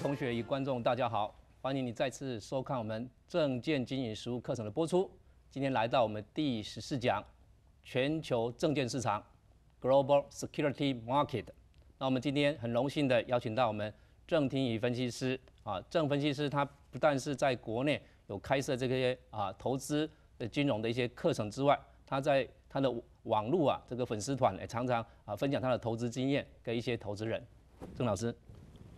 同学与观众，大家好，欢迎你再次收看我们证券经营实务课程的播出。今天来到我们第十四讲，全球证券市场 （Global Security Market）。那我们今天很荣幸的邀请到我们郑天宇分析师啊。郑分析师他不但是在国内有开设这些啊投资的金融的一些课程之外，他在他的网络啊这个粉丝团也常常啊分享他的投资经验给一些投资人。郑老师。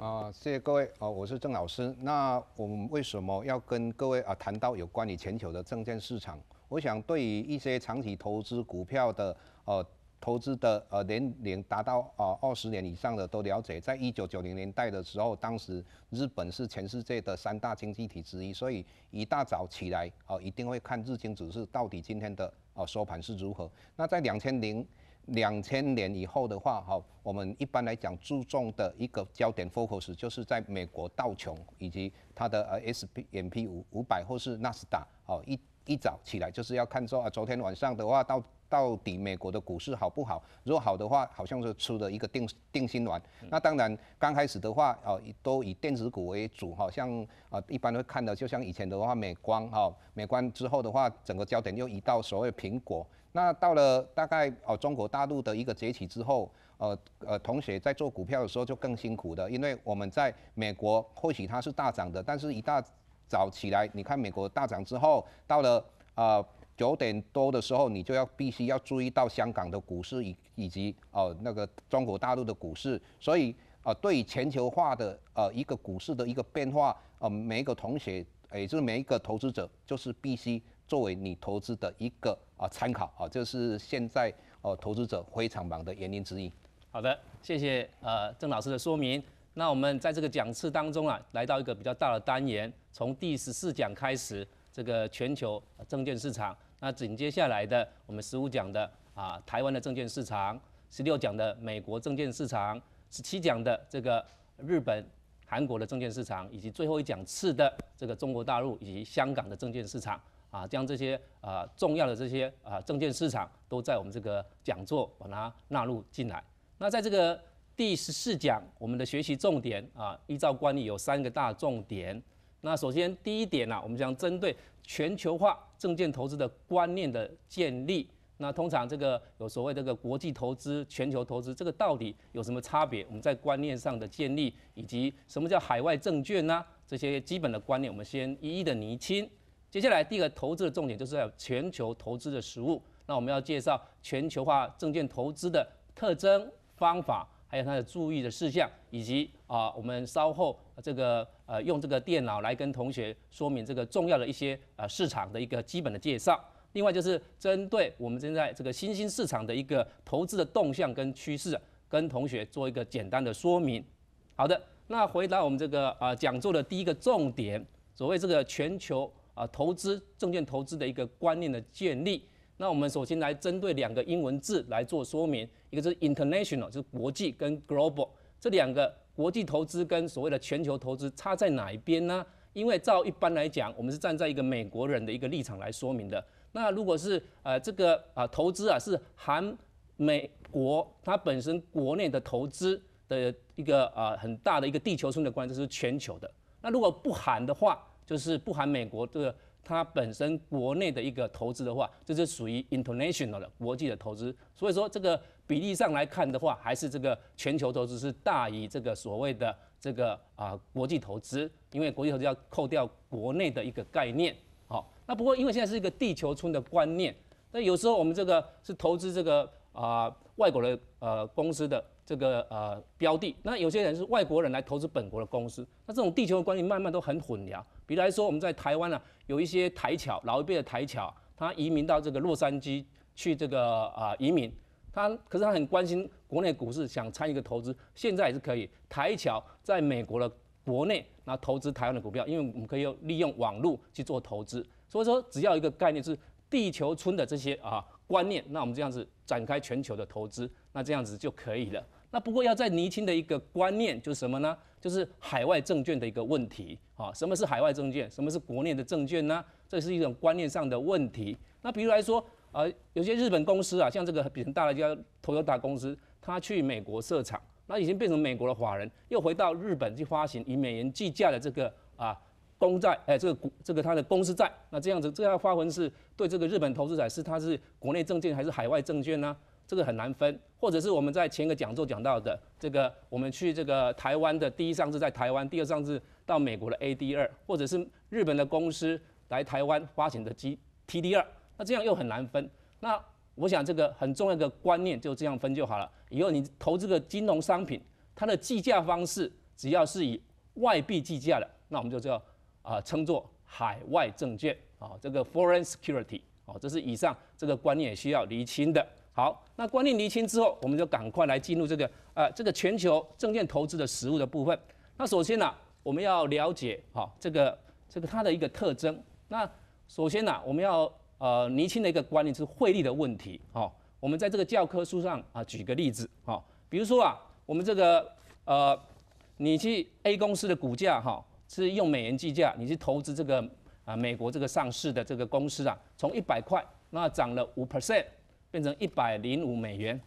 啊，谢谢各位啊，我是郑老师。那我们为什么要跟各位啊谈到有关于全球的证券市场？我想对于一些长期投资股票的呃投资的呃年龄达到啊二十年以上的都了解，在一九九零年代的时候，当时日本是全世界的三大经济体之一，所以一大早起来啊一定会看日经指数到底今天的啊收盘是如何。那在两千零两千年以后的话，哈，我们一般来讲注重的一个焦点 focus 就是在美国道琼以及它的呃 S P M P 五五百或是纳斯达，哦，一一早起来就是要看说啊，昨天晚上的话到到底美国的股市好不好？如果好的话，好像是出了一个定定心丸。那当然刚开始的话，哦，都以电子股为主，哈，像啊一般会看的，就像以前的话美光，哈，美光之后的话，整个焦点又移到所谓苹果。那到了大概哦中国大陆的一个崛起之后，呃呃，同学在做股票的时候就更辛苦的，因为我们在美国或许它是大涨的，但是一大早起来，你看美国大涨之后，到了呃九点多的时候，你就要必须要注意到香港的股市以以及哦那个中国大陆的股市，所以啊对全球化的呃一个股市的一个变化，呃每一个同学也就是每一个投资者就是必须。作为你投资的一个啊参考啊，这是现在哦投资者非常忙的原因之一。好的，谢谢呃郑老师的说明。那我们在这个讲次当中啊，来到一个比较大的单元，从第十四讲开始，这个全球证券市场。那紧接下来的我们十五讲的啊台湾的证券市场，十六讲的美国证券市场，十七讲的这个日本、韩国的证券市场，以及最后一讲次的这个中国大陆以及香港的证券市场。啊，将这些啊重要的这些啊证券市场，都在我们这个讲座把它纳入进来。那在这个第十四讲，我们的学习重点啊，依照惯例有三个大重点。那首先第一点呢，我们将针对全球化证券投资的观念的建立。那通常这个有所谓这个国际投资、全球投资，这个到底有什么差别？我们在观念上的建立，以及什么叫海外证券呢？这些基本的观念，我们先一一的厘清。接下来，第一个投资的重点就是全球投资的实物。那我们要介绍全球化证券投资的特征、方法，还有它的注意的事项，以及啊，我们稍后这个呃，用这个电脑来跟同学说明这个重要的一些呃市场的一个基本的介绍。另外就是针对我们现在这个新兴市场的一个投资的动向跟趋势，跟同学做一个简单的说明。好的，那回答我们这个啊，讲座的第一个重点，所谓这个全球。啊，投资证券投资的一个观念的建立。那我们首先来针对两个英文字来做说明，一个是 international，就是国际跟 global 这两个国际投资跟所谓的全球投资差在哪一边呢？因为照一般来讲，我们是站在一个美国人的一个立场来说明的。那如果是呃这个啊投资啊是含美国它本身国内的投资的一个啊很大的一个地球村的观念，这是全球的。那如果不含的话，就是不含美国这个，它本身国内的一个投资的话，这是属于 international 的国际的投资。所以说这个比例上来看的话，还是这个全球投资是大于这个所谓的这个啊国际投资，因为国际投资要扣掉国内的一个概念。好，那不过因为现在是一个地球村的观念，那有时候我们这个是投资这个啊外国的呃公司的。这个呃标的，那有些人是外国人来投资本国的公司，那这种地球的观念慢慢都很混淆。比方说我们在台湾呢，有一些台侨老一辈的台侨，他移民到这个洛杉矶去这个啊移民，他可是他很关心国内股市，想参与投资，现在也是可以台侨在美国的国内那投资台湾的股票，因为我们可以用利用网络去做投资，所以说只要一个概念是地球村的这些啊观念，那我们这样子展开全球的投资。那这样子就可以了。那不过要在厘清的一个观念就是什么呢？就是海外证券的一个问题啊。什么是海外证券？什么是国内的证券呢？这是一种观念上的问题。那比如来说，呃，有些日本公司啊，像这个比较大的一家投资大公司，他去美国设厂，那已经变成美国的法人，又回到日本去发行以美元计价的这个啊公债，哎，这个股这个他的公司债。那这样子，这样发文是对这个日本投资者是他是国内证券还是海外证券呢？这个很难分，或者是我们在前个讲座讲到的，这个我们去这个台湾的第一上市在台湾，第二上市到美国的 A D 二，或者是日本的公司来台湾发行的 G T D 二，那这样又很难分。那我想这个很重要的观念就这样分就好了。以后你投资个金融商品，它的计价方式只要是以外币计价的，那我们就叫啊称作海外证券啊，这个 Foreign Security 啊，这是以上这个观念需要厘清的。好，那观念厘清之后，我们就赶快来进入这个呃，这个全球证券投资的实物的部分。那首先呢，我们要了解哈，这个这个它的一个特征。那首先呢，我们要呃厘清的一个观念是汇率的问题。哈，我们在这个教科书上啊举个例子，哈，比如说啊，我们这个呃，你去 A 公司的股价哈是用美元计价，你去投资这个啊美国这个上市的这个公司啊，从一百块那涨了五 percent。变成一百零五美元，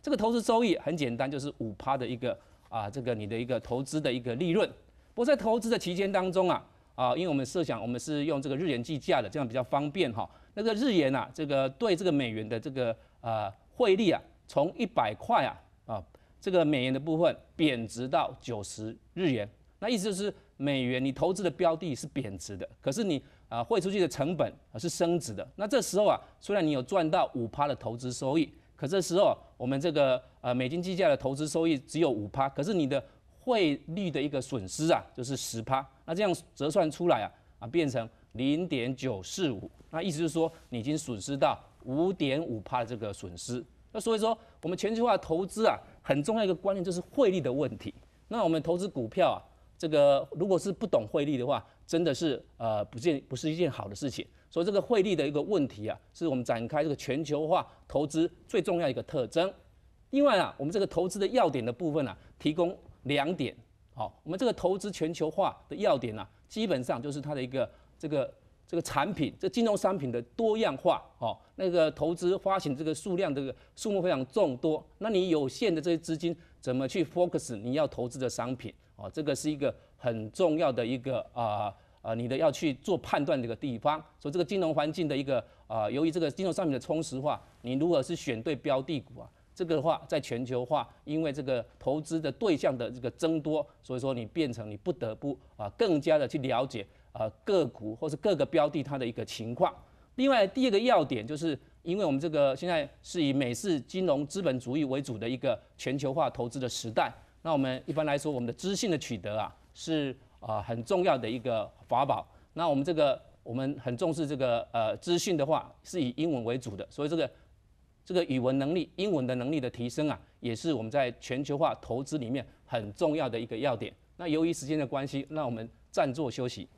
这个投资收益很简单，就是五趴的一个啊，这个你的一个投资的一个利润。过在投资的期间当中啊，啊，因为我们设想我们是用这个日元计价的，这样比较方便哈。那个日元啊，这个对这个美元的这个呃汇率啊，从一百块啊啊这个美元的部分贬值到九十日元，那意思就是美元你投资的标的是贬值的，可是你。啊，汇出去的成本啊是升值的。那这时候啊，虽然你有赚到五趴的投资收益，可这时候我们这个呃美金计价的投资收益只有五趴，可是你的汇率的一个损失啊，就是十趴。那这样折算出来啊，啊变成零点九四五。那意思就是说，你已经损失到五点五的这个损失。那所以说，我们全球化投资啊，很重要一个观念就是汇率的问题。那我们投资股票啊。这个如果是不懂汇率的话，真的是呃不见不是一件好的事情。所以这个汇率的一个问题啊，是我们展开这个全球化投资最重要一个特征。另外啊，我们这个投资的要点的部分呢，提供两点。好，我们这个投资全球化的要点呢，基本上就是它的一个这个这个产品，这金融商品的多样化哦。那个投资发行这个数量这个数目非常众多，那你有限的这些资金怎么去 focus 你要投资的商品？哦，这个是一个很重要的一个啊啊，你的要去做判断的一个地方。所以这个金融环境的一个啊，由于这个金融商品的充实化，你如果是选对标的股啊，这个的话在全球化，因为这个投资的对象的这个增多，所以说你变成你不得不啊更加的去了解啊个股或是各个标的它的一个情况。另外第二个要点就是，因为我们这个现在是以美式金融资本主义为主的一个全球化投资的时代。那我们一般来说，我们的资讯的取得啊，是啊很重要的一个法宝。那我们这个，我们很重视这个呃资讯的话，是以英文为主的，所以这个这个语文能力、英文的能力的提升啊，也是我们在全球化投资里面很重要的一个要点。那由于时间的关系，让我们暂坐休息。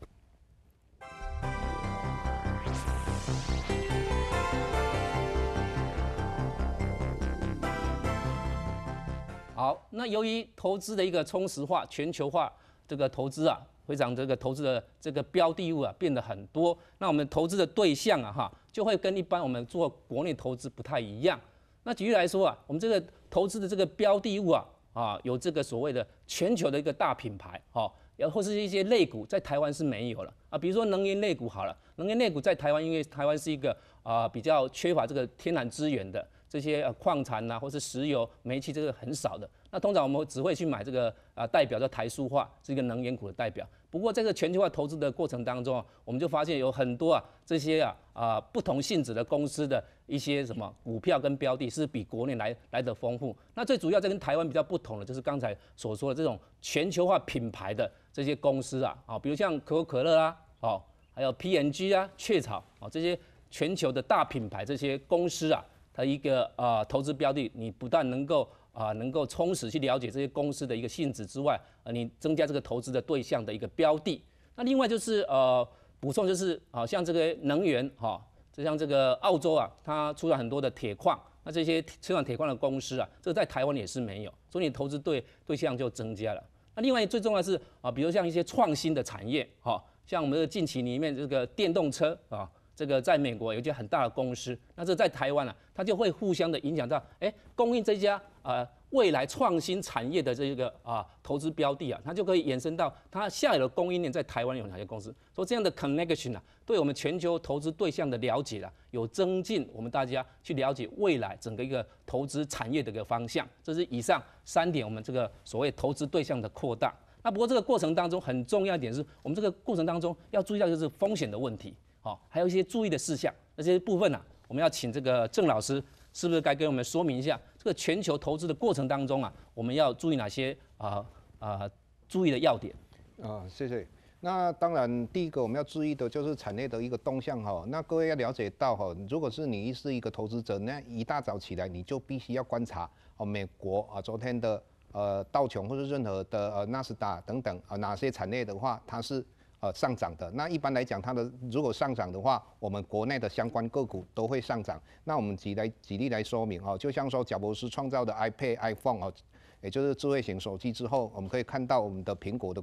好，那由于投资的一个充实化、全球化，这个投资啊，会让这个投资的这个标的物啊变得很多。那我们投资的对象啊，哈，就会跟一般我们做国内投资不太一样。那举例来说啊，我们这个投资的这个标的物啊，啊，有这个所谓的全球的一个大品牌哦，然后是一些类股，在台湾是没有了啊。比如说能源类股好了，能源类股在台湾因为台湾是一个啊比较缺乏这个天然资源的。这些矿产呐，或是石油、煤气，这个很少的。那通常我们只会去买这个啊，代表叫台塑化，是一个能源股的代表。不过，这个全球化投资的过程当中，我们就发现有很多啊，这些啊啊不同性质的公司的一些什么股票跟标的，是比国内来来的丰富。那最主要，这跟台湾比较不同的，就是刚才所说的这种全球化品牌的这些公司啊，啊，比如像可口可乐啊，哦，还有 PNG 啊，雀巢啊，这些全球的大品牌这些公司啊。它一个啊投资标的，你不但能够啊能够充实去了解这些公司的一个性质之外，你增加这个投资的对象的一个标的。那另外就是呃补充就是，好像这个能源哈，就像这个澳洲啊，它出了很多的铁矿，那这些出产铁矿的公司啊，这在台湾也是没有，所以你投资对对象就增加了。那另外最重要是啊，比如像一些创新的产业哈，像我们的近期里面这个电动车啊。这个在美国有一家很大的公司，那这在台湾呢，它就会互相的影响到。哎，供应这家呃未来创新产业的这个啊投资标的啊，它就可以延伸到它下游供应链在台湾有哪些公司。所以这样的 connection 啊，对我们全球投资对象的了解啊，有增进我们大家去了解未来整个一个投资产业的一个方向。这是以上三点，我们这个所谓投资对象的扩大。那不过这个过程当中很重要一点是我们这个过程当中要注意到就是风险的问题。好，还有一些注意的事项，那些部分呢？我们要请这个郑老师，是不是该跟我们说明一下这个全球投资的过程当中啊？我们要注意哪些啊啊注意的要点？啊，谢谢。那当然，第一个我们要注意的就是产业的一个动向哈。那各位要了解到哈，如果是你是一个投资者，那一大早起来你就必须要观察哦，美国啊昨天的呃道琼或者任何的呃纳斯达等等啊哪些产业的话，它是。呃，上涨的那一般来讲，它的如果上涨的话，我们国内的相关个股都会上涨。那我们举来举例来说明啊，就像说贾博士创造的 iPad、iPhone 啊，也就是智慧型手机之后，我们可以看到我们的苹果的。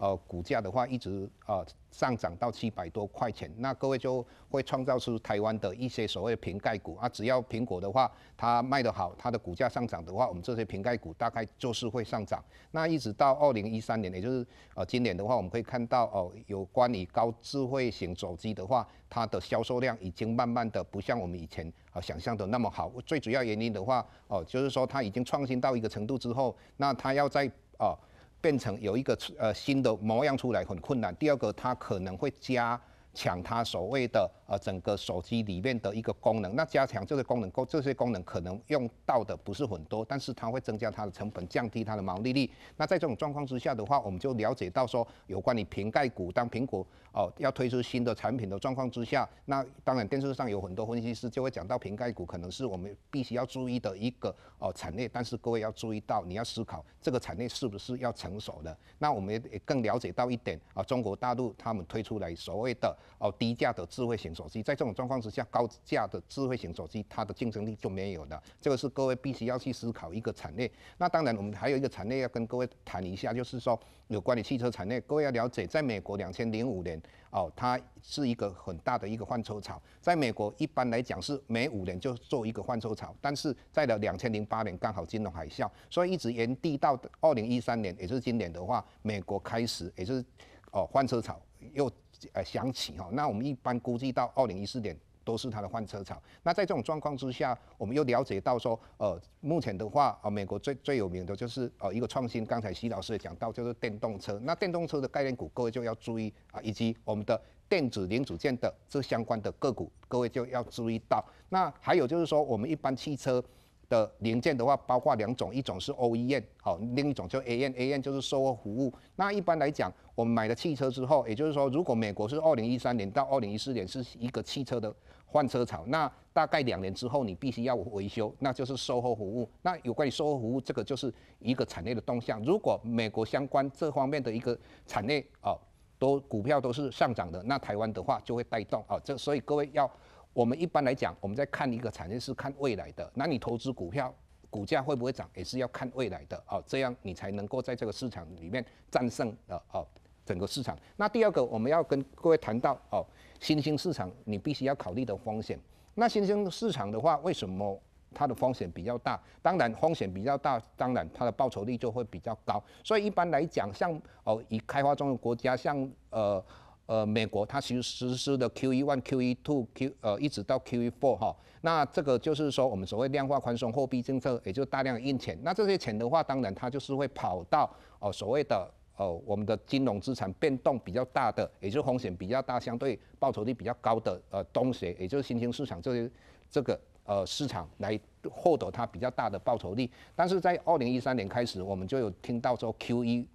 呃，股价的话一直呃上涨到七百多块钱，那各位就会创造出台湾的一些所谓瓶盖股啊。只要苹果的话，它卖得好，它的股价上涨的话，我们这些瓶盖股大概就是会上涨。那一直到二零一三年，也就是呃今年的话，我们可以看到哦，有关于高智慧型手机的话，它的销售量已经慢慢的不像我们以前啊想象的那么好。最主要原因的话，哦就是说它已经创新到一个程度之后，那它要在啊。变成有一个呃新的模样出来很困难。第二个，它可能会加强它所谓的。呃，整个手机里面的一个功能，那加强这个功能，够这些功能可能用到的不是很多，但是它会增加它的成本，降低它的毛利率。那在这种状况之下的话，我们就了解到说，有关于瓶盖股，当苹果哦要推出新的产品的状况之下，那当然电视上有很多分析师就会讲到瓶盖股可能是我们必须要注意的一个哦产业，但是各位要注意到，你要思考这个产业是不是要成熟的。那我们也更了解到一点啊，中国大陆他们推出来所谓的哦低价的智慧型。手机在这种状况之下，高价的智慧型手机，它的竞争力就没有了。这个是各位必须要去思考一个产业。那当然，我们还有一个产业要跟各位谈一下，就是说有关于汽车产业。各位要了解，在美国两千零五年，哦，它是一个很大的一个换车潮。在美国，一般来讲是每五年就做一个换车潮，但是在了两千零八年刚好金融海啸，所以一直延递到二零一三年，也就是今年的话，美国开始，也就是哦换车潮又。呃，响起哈，那我们一般估计到二零一四年都是它的换车潮。那在这种状况之下，我们又了解到说，呃，目前的话，啊，美国最最有名的就是呃一个创新，刚才徐老师也讲到，就是电动车。那电动车的概念股，各位就要注意啊，以及我们的电子零组件的这相关的个股，各位就要注意到。那还有就是说，我们一般汽车。的零件的话，包括两种，一种是 OEM，好，另一种就 a n a n 就是售后服务。那一般来讲，我们买了汽车之后，也就是说，如果美国是二零一三年到二零一四年是一个汽车的换车潮，那大概两年之后你必须要维修，那就是售后服务。那有关于售后服务这个就是一个产业的动向。如果美国相关这方面的一个产业啊都股票都是上涨的，那台湾的话就会带动啊，这所以各位要。我们一般来讲，我们在看一个产业是看未来的，那你投资股票，股价会不会涨也是要看未来的，哦，这样你才能够在这个市场里面战胜，呃，哦，整个市场。那第二个，我们要跟各位谈到，哦，新兴市场你必须要考虑的风险。那新兴市场的话，为什么它的风险比较大？当然风险比较大，当然它的报酬率就会比较高。所以一般来讲，像哦，以开发中的国家，像呃。呃，美国它其实实施的 Q1 e Q1 two、Q 呃，一直到 Q1 four 哈，那这个就是说我们所谓量化宽松货币政策，也就大量印钱。那这些钱的话，当然它就是会跑到哦所谓的哦我们的金融资产变动比较大的，也就是风险比较大、相对报酬率比较高的呃东西，也就是新兴市场这些这个呃市场来获得它比较大的报酬率。但是在二零一三年开始，我们就有听到说 Q1。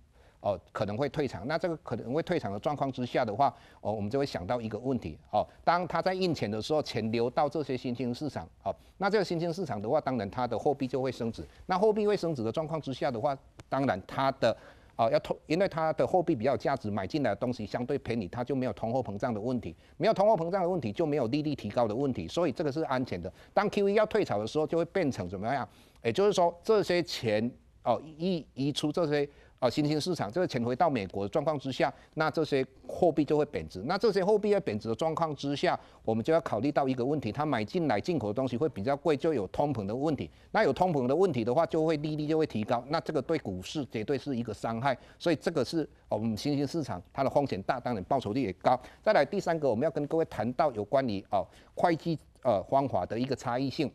哦，可能会退场。那这个可能会退场的状况之下的话，哦，我们就会想到一个问题。哦，当他在印钱的时候，钱流到这些新兴市场。好，那这个新兴市场的话，当然它的货币就会升值。那货币会升值的状况之下的话，当然它的哦要通，因为它的货币比较价值，买进来的东西相对便宜，它就没有通货膨胀的问题，没有通货膨胀的问题就没有利率提高的问题，所以这个是安全的。当 q e 要退潮的时候，就会变成怎么样？也就是说，这些钱哦移移出这些。啊，新兴市场这个钱回到美国的状况之下，那这些货币就会贬值。那这些货币在贬值的状况之下，我们就要考虑到一个问题，他买进来进口的东西会比较贵，就有通膨的问题。那有通膨的问题的话，就会利率就会提高。那这个对股市绝对是一个伤害。所以这个是我们新兴市场，它的风险大，当然报酬率也高。再来第三个，我们要跟各位谈到有关于哦会计呃方法的一个差异性。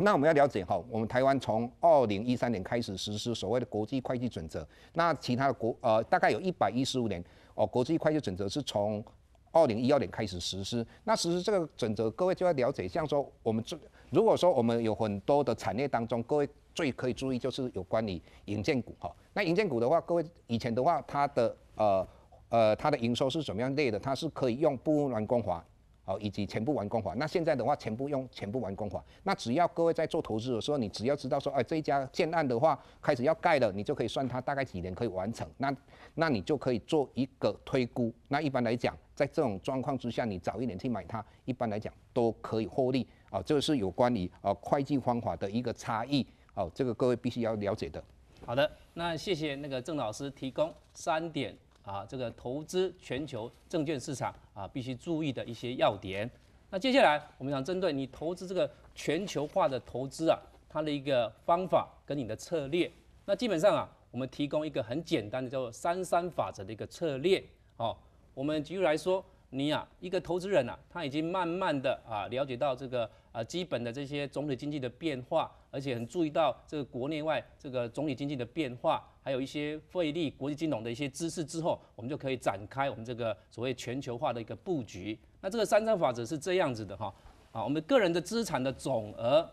那我们要了解哈，我们台湾从二零一三年开始实施所谓的国际会计准则。那其他的国呃，大概有一百一十五年哦。国际会计准则是从二零一二年开始实施。那实施这个准则，各位就要了解，像说我们这如果说我们有很多的产业当中，各位最可以注意就是有关于银建股哈。那银建股的话，各位以前的话，它的呃呃它的营收是怎么样列的？它是可以用不软光滑。哦，以及全部完工法。那现在的话，全部用全部完工法。那只要各位在做投资的时候，你只要知道说，哎，这一家建案的话开始要盖了，你就可以算它大概几年可以完成。那，那你就可以做一个推估。那一般来讲，在这种状况之下，你早一年去买它，一般来讲都可以获利。啊，这个是有关于啊会计方法的一个差异。哦，这个各位必须要了解的。好的，那谢谢那个郑老师提供三点。啊，这个投资全球证券市场啊，必须注意的一些要点。那接下来，我们想针对你投资这个全球化的投资啊，它的一个方法跟你的策略。那基本上啊，我们提供一个很简单的叫做“三三法则”的一个策略。哦，我们举例来说，你啊，一个投资人啊，他已经慢慢的啊，了解到这个。啊，基本的这些总体经济的变化，而且很注意到这个国内外这个总体经济的变化，还有一些汇率、国际金融的一些知识之后，我们就可以展开我们这个所谓全球化的一个布局。那这个三章法则是这样子的哈，啊，我们个人的资产的总额，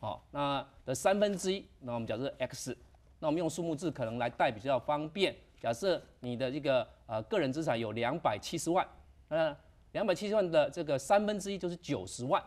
哦，那的三分之一，那我们假设 x，那我们用数目字可能来代比较方便。假设你的这个呃个人资产有两百七十万，那两百七十万的这个三分之一就是九十万。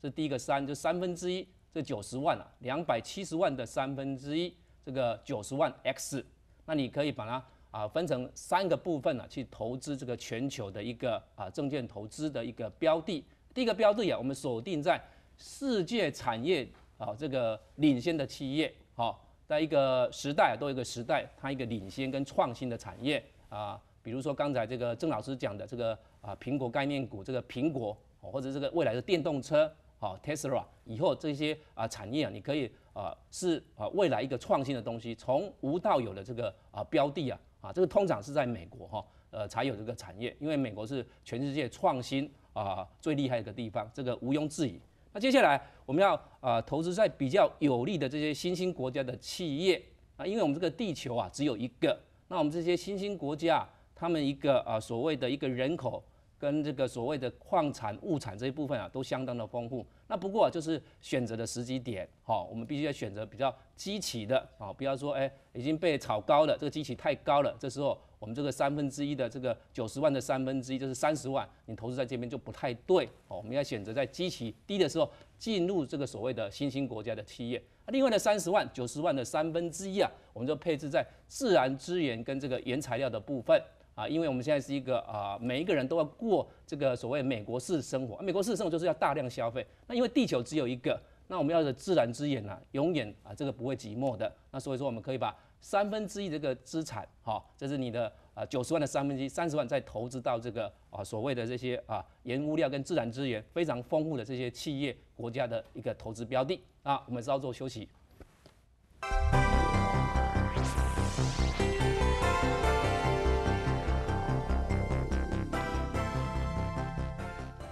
这第一个三就三分之一，这九十万啊，两百七十万的三分之一，这个九十万 x，那你可以把它啊分成三个部分啊去投资这个全球的一个啊证券投资的一个标的。第一个标的呀，我们锁定在世界产业啊这个领先的企业，啊，在一个时代都有一个时代它一个领先跟创新的产业啊，比如说刚才这个郑老师讲的这个啊苹果概念股，这个苹果或者这个未来的电动车。好，Tesla 以后这些啊产业啊，你可以啊是啊未来一个创新的东西，从无到有的这个啊标的啊啊，这个通常是在美国哈呃才有这个产业，因为美国是全世界创新啊最厉害一个地方，这个毋庸置疑。那接下来我们要啊投资在比较有利的这些新兴国家的企业啊，因为我们这个地球啊只有一个，那我们这些新兴国家他们一个啊所谓的一个人口。跟这个所谓的矿产、物产这一部分啊，都相当的丰富。那不过就是选择的时机点，好，我们必须要选择比较低企的啊，不要说哎已经被炒高的这个机器太高了。这时候我们这个三分之一的这个九十万的三分之一就是三十万，你投资在这边就不太对哦。我们要选择在低企低的时候进入这个所谓的新兴国家的企业。另外呢，三十万九十万的三分之一啊，我们就配置在自然资源跟这个原材料的部分。啊，因为我们现在是一个啊，每一个人都要过这个所谓美国式生活，美国式生活就是要大量消费。那因为地球只有一个，那我们要的自然资源呢，永远啊，这个不会寂寞的。那所以说，我们可以把三分之一这个资产，好，这是你的啊九十万的三分之一三十万再投资到这个啊所谓的这些啊原物料跟自然资源非常丰富的这些企业国家的一个投资标的啊。我们稍作休息。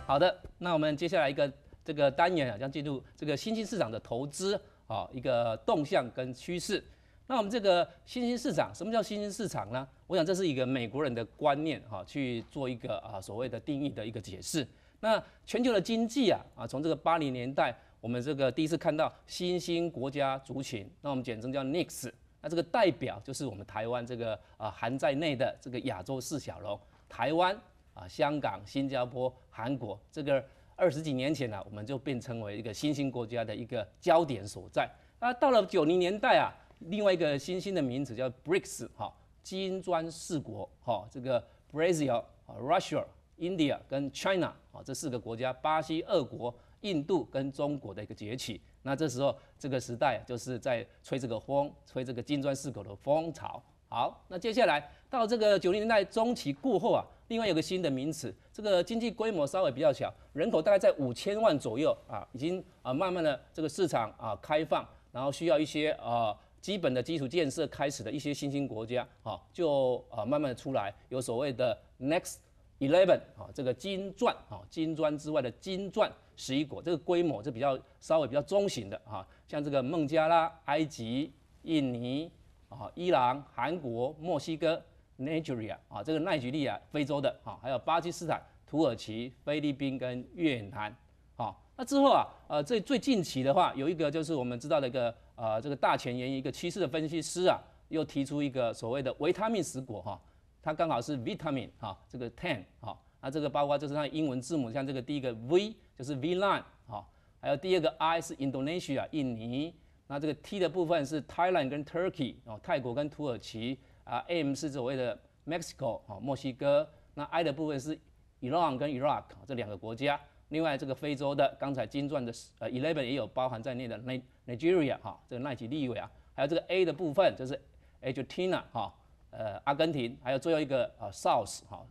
好的，那我们接下来一个这个单元啊，将进入这个新兴市场的投资啊，一个动向跟趋势。那我们这个新兴市场，什么叫新兴市场呢？我想这是一个美国人的观念哈，去做一个啊所谓的定义的一个解释。那全球的经济啊啊，从这个八零年代，我们这个第一次看到新兴国家族群，那我们简称叫 NICs，那这个代表就是我们台湾这个啊含在内的这个亚洲四小龙，台湾。啊，香港、新加坡、韩国，这个二十几年前呢，我们就变成为一个新兴国家的一个焦点所在。那到了九零年代啊，另外一个新兴的名字叫 BRICS 哈，金砖四国哈，这个 Brazil、Russia、India 跟 China 啊，这四个国家，巴西、俄国、印度跟中国的一个崛起。那这时候这个时代就是在吹这个风，吹这个金砖四国的风潮。好，那接下来到这个九零年代中期过后啊，另外有个新的名词，这个经济规模稍微比较小，人口大概在五千万左右啊，已经啊慢慢的这个市场啊开放，然后需要一些啊基本的基础建设开始的一些新兴国家啊，就啊慢慢的出来，有所谓的 Next Eleven 啊，这个金钻啊，金砖之外的金钻十一国，这个规模是比较稍微比较中型的啊，像这个孟加拉、埃及、印尼。啊，伊朗、韩国、墨西哥、Nigeria 啊，这个奈吉利亚，非洲的啊，还有巴基斯坦、土耳其、菲律宾跟越南，啊，那之后啊，呃，最最近期的话，有一个就是我们知道的一个呃，这个大前沿一个趋势的分析师啊，又提出一个所谓的维他命食果哈，它刚好是 Vitamin 啊，这个 Ten 哈，那这个包括就是它英文字母，像这个第一个 V 就是 Vine l 哈，还有第二个 I 是 Indonesia，印尼。那这个 T 的部分是 Thailand 跟 Turkey 哦，泰国跟土耳其啊，M 是所谓的 Mexico 哦，墨西哥。那 I 的部分是 Iran 跟 Iraq 这两个国家。另外这个非洲的，刚才金钻的呃 Eleven 也有包含在内的，Nigeria 哈，这个奈及利维啊，还有这个 A 的部分就是 Argentina 哈，呃阿根廷，还有最后一个啊 South 哈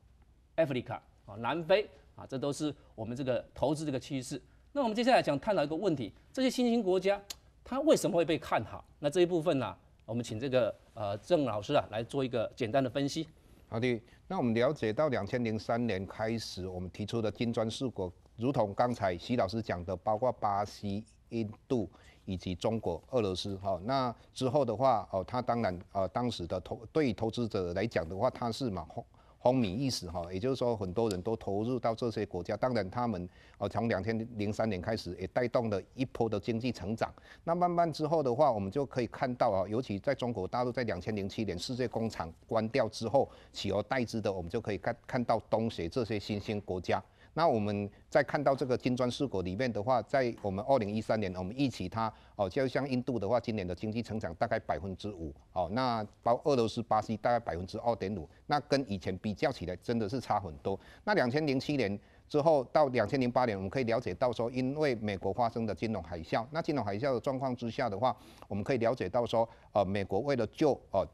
，Africa 哦，南非啊，这都是我们这个投资这个趋势。那我们接下来想探讨一个问题，这些新兴国家。它为什么会被看好？那这一部分呢？我们请这个呃郑老师啊来做一个简单的分析。好的，那我们了解到两千零三年开始，我们提出的金砖四国，如同刚才徐老师讲的，包括巴西、印度以及中国、俄罗斯。哈，那之后的话，哦，它当然呃当时的投对投资者来讲的话，它是蛮红风靡一时哈，也就是说很多人都投入到这些国家。当然，他们哦从两千零三年开始也带动了一波的经济成长。那慢慢之后的话，我们就可以看到啊，尤其在中国大陆，在两千零七年世界工厂关掉之后，取而代之的，我们就可以看看到东协这些新兴国家。那我们在看到这个金砖四国里面的话，在我们二零一三年，我们一起它哦，就像印度的话，今年的经济增长大概百分之五哦，那包俄罗斯、巴西大概百分之二点五，那跟以前比较起来真的是差很多。那两千零七年之后到两千零八年，我们可以了解到说，因为美国发生的金融海啸，那金融海啸的状况之下的话，我们可以了解到说，呃，美国为了救哦。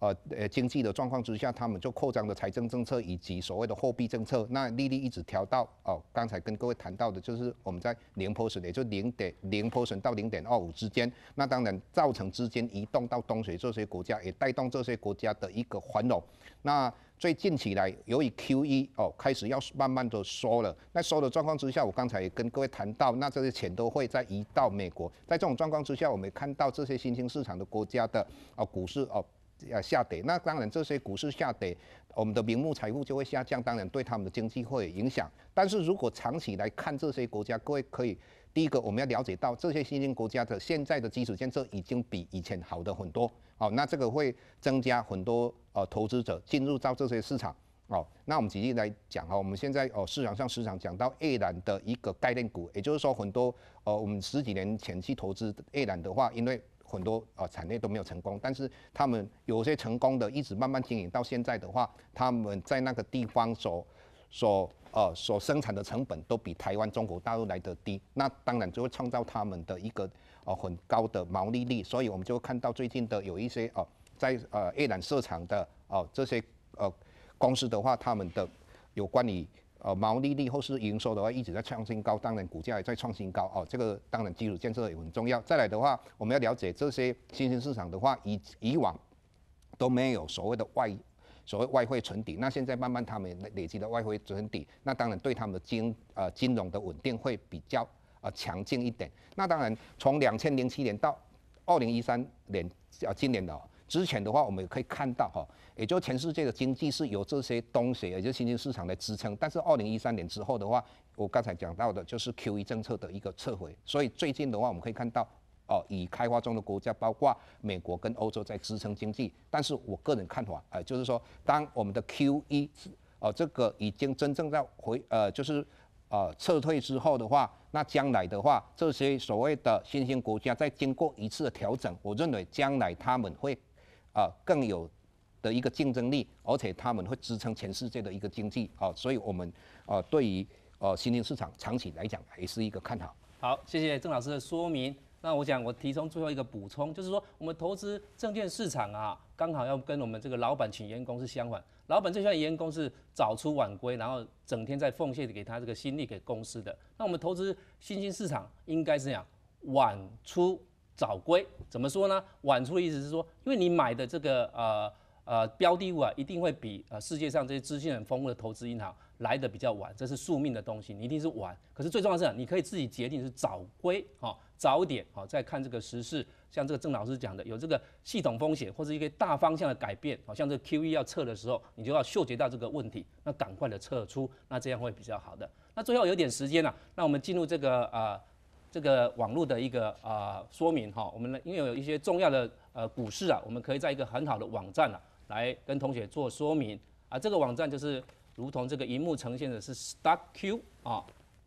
呃呃，经济的状况之下，他们就扩张的财政政策以及所谓的货币政策，那利率一直调到哦，刚才跟各位谈到的，就是我们在零破损，也就零点零破损到零点二五之间。那当然造成资金移动到东水这些国家，也带动这些国家的一个繁荣。那最近起来，由于 Q E 哦开始要慢慢的收了，那收的状况之下，我刚才也跟各位谈到，那这些钱都会在移到美国。在这种状况之下，我们看到这些新兴市场的国家的哦股市哦。呃，下跌，那当然这些股市下跌，我们的名目财富就会下降，当然对他们的经济会有影响。但是如果长期来看，这些国家各位可以，第一个我们要了解到这些新兴国家的现在的基础建设已经比以前好的很多，哦，那这个会增加很多呃投资者进入到这些市场，哦，那我们举例来讲哈，我们现在哦市场上时常讲到越南的一个概念股，也就是说很多呃我们十几年前去投资越南的话，因为。很多啊产业都没有成功，但是他们有些成功的，一直慢慢经营到现在的话，他们在那个地方所所呃所生产的成本都比台湾中国大陆来的低，那当然就会创造他们的一个呃很高的毛利率，所以我们就会看到最近的有一些哦在呃越南设厂的哦这些呃公司的话，他们的有关于。呃，毛利率或是营收的话一直在创新高，当然股价也在创新高哦。这个当然基础建设也很重要。再来的话，我们要了解这些新兴市场的话，以以往都没有所谓的外所谓外汇存底，那现在慢慢他们累积的外汇存底，那当然对他们的金呃金融的稳定会比较呃强劲一点。那当然从两千零七年到二零一三年呃今年的。之前的话，我们也可以看到哈，也就全世界的经济是由这些东西，也就新兴市场来支撑。但是二零一三年之后的话，我刚才讲到的就是 Q E 政策的一个撤回。所以最近的话，我们可以看到，哦，以开发中的国家，包括美国跟欧洲在支撑经济。但是我个人看法，呃，就是说，当我们的 Q E 呃这个已经真正在回呃就是呃撤退之后的话，那将来的话，这些所谓的新兴国家在经过一次的调整，我认为将来他们会。啊，更有的一个竞争力，而且他们会支撑全世界的一个经济啊，所以，我们啊，对于呃新兴市场，长期来讲，还是一个看好。好，谢谢郑老师的说明。那我讲，我提出最后一个补充，就是说，我们投资证券市场啊，刚好要跟我们这个老板请员工是相反，老板喜欢员工是早出晚归，然后整天在奉献给他这个心力给公司的。那我们投资新兴市场，应该是这样？晚出。早归怎么说呢？晚出的意思是说，因为你买的这个呃呃标的物啊，一定会比呃世界上这些资讯很丰富的投资银行来的比较晚，这是宿命的东西，你一定是晚。可是最重要的是，你可以自己决定是早归啊，早一点啊，在看这个时事。像这个郑老师讲的，有这个系统风险或者一个大方向的改变，好像这 QE 要撤的时候，你就要嗅觉到这个问题，那赶快的撤出，那这样会比较好的。那最后有点时间了，那我们进入这个呃。这个网络的一个啊说明哈，我们因为有一些重要的呃股市啊，我们可以在一个很好的网站啊来跟同学做说明啊。这个网站就是如同这个荧幕呈现的是 Stock Q 啊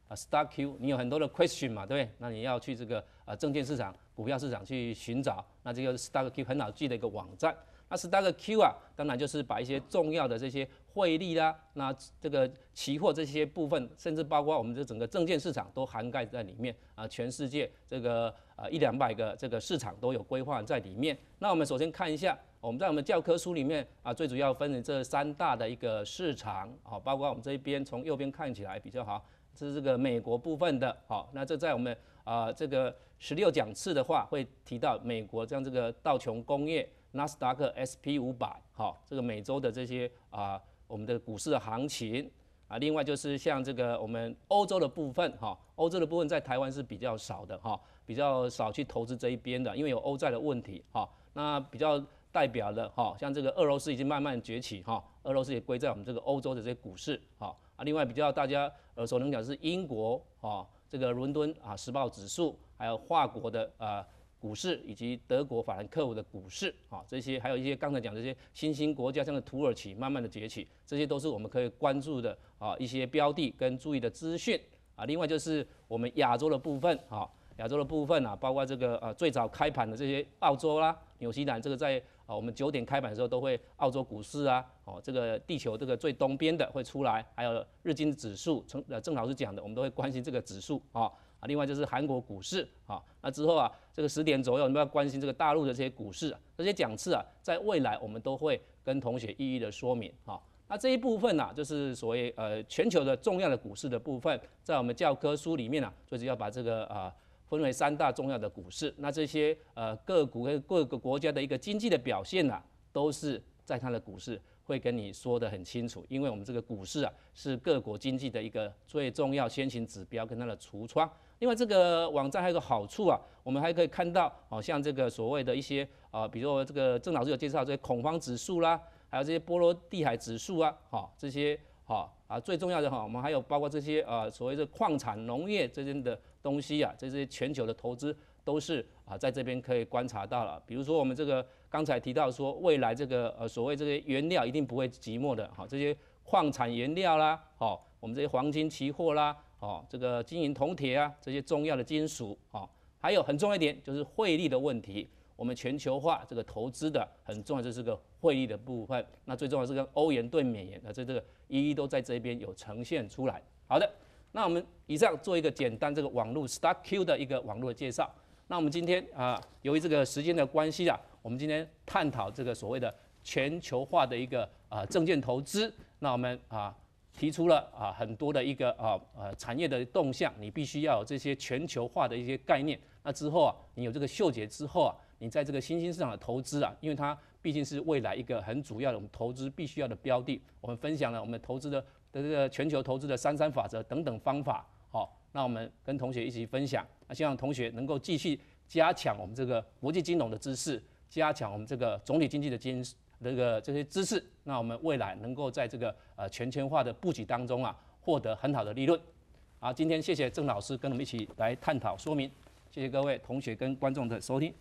啊 Stock Q，你有很多的 question 嘛，对不对？那你要去这个啊证券市场、股票市场去寻找，那这个 Stock Q 很好记的一个网站。那十大个 Q 啊，当然就是把一些重要的这些汇率啦，那这个期货这些部分，甚至包括我们这整个证券市场都涵盖在里面啊。全世界这个呃一两百个这个市场都有规划在里面。那我们首先看一下，我们在我们教科书里面啊，最主要分成这三大的一个市场啊，包括我们这边从右边看起来比较好，这是这个美国部分的。好，那这在我们啊这个十六讲次的话会提到美国，像这个道琼工业。纳斯达克 SP 五百，哈，这个美洲的这些啊，我们的股市的行情啊，另外就是像这个我们欧洲的部分，哈，欧洲的部分在台湾是比较少的，哈，比较少去投资这一边的，因为有欧债的问题，哈。那比较代表的，哈，像这个俄罗斯已经慢慢崛起，哈，俄罗斯也归在我们这个欧洲的这些股市，哈。啊，另外比较大家耳熟能详是英国，哈，这个伦敦啊时报指数，还有法国的啊。股市以及德国法兰克福的股市啊，这些还有一些刚才讲这些新兴国家，像土耳其慢慢的崛起，这些都是我们可以关注的啊一些标的跟注意的资讯啊。另外就是我们亚洲的部分啊，亚洲的部分啊，包括这个呃最早开盘的这些澳洲啦、纽西兰，这个在啊我们九点开盘的时候都会澳洲股市啊，哦这个地球这个最东边的会出来，还有日经指数，从呃郑老师讲的，我们都会关心这个指数啊。啊，另外就是韩国股市啊，那之后啊，这个十点左右，我们要关心这个大陆的这些股市，这些讲次啊，在未来我们都会跟同学一一的说明啊。那这一部分呢，就是所谓呃全球的重要的股市的部分，在我们教科书里面呢，就是要把这个啊分为三大重要的股市。那这些呃个股跟各个国家的一个经济的表现呢，都是在它的股市会跟你说得很清楚，因为我们这个股市啊，是各国经济的一个最重要先行指标跟它的橱窗。另外，这个网站还有个好处啊，我们还可以看到哦，像这个所谓的一些啊，比如这个郑老师有介绍这些恐慌指数啦，还有这些波罗的海指数啊，哈，这些哈啊，最重要的哈，我们还有包括这些啊，所谓的矿产、农业这些的东西啊，这些全球的投资都是啊，在这边可以观察到了。比如说我们这个刚才提到说，未来这个呃，所谓这些原料一定不会寂寞的，哈，这些矿产原料啦，哦，我们这些黄金期货啦。哦，这个金银铜铁啊，这些重要的金属啊，还有很重要一点就是汇率的问题。我们全球化这个投资的很重要就是个汇率的部分。那最重要是跟欧元兑美元，那这这个一一都在这边有呈现出来。好的，那我们以上做一个简单这个网络 StarQ 的一个网络的介绍。那我们今天啊，由于这个时间的关系啊，我们今天探讨这个所谓的全球化的一个啊证券投资。那我们啊。提出了啊很多的一个啊呃产业的动向，你必须要有这些全球化的一些概念。那之后啊，你有这个嗅觉之后啊，你在这个新兴市场的投资啊，因为它毕竟是未来一个很主要的我们投资必须要的标的。我们分享了我们投资的的这个全球投资的三三法则等等方法。好，那我们跟同学一起分享那希望同学能够继续加强我们这个国际金融的知识，加强我们这个总体经济的经。这个这些知识，那我们未来能够在这个呃全球化的布局当中啊，获得很好的利润。啊，今天谢谢郑老师跟我们一起来探讨说明，谢谢各位同学跟观众的收听，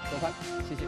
收看，谢谢。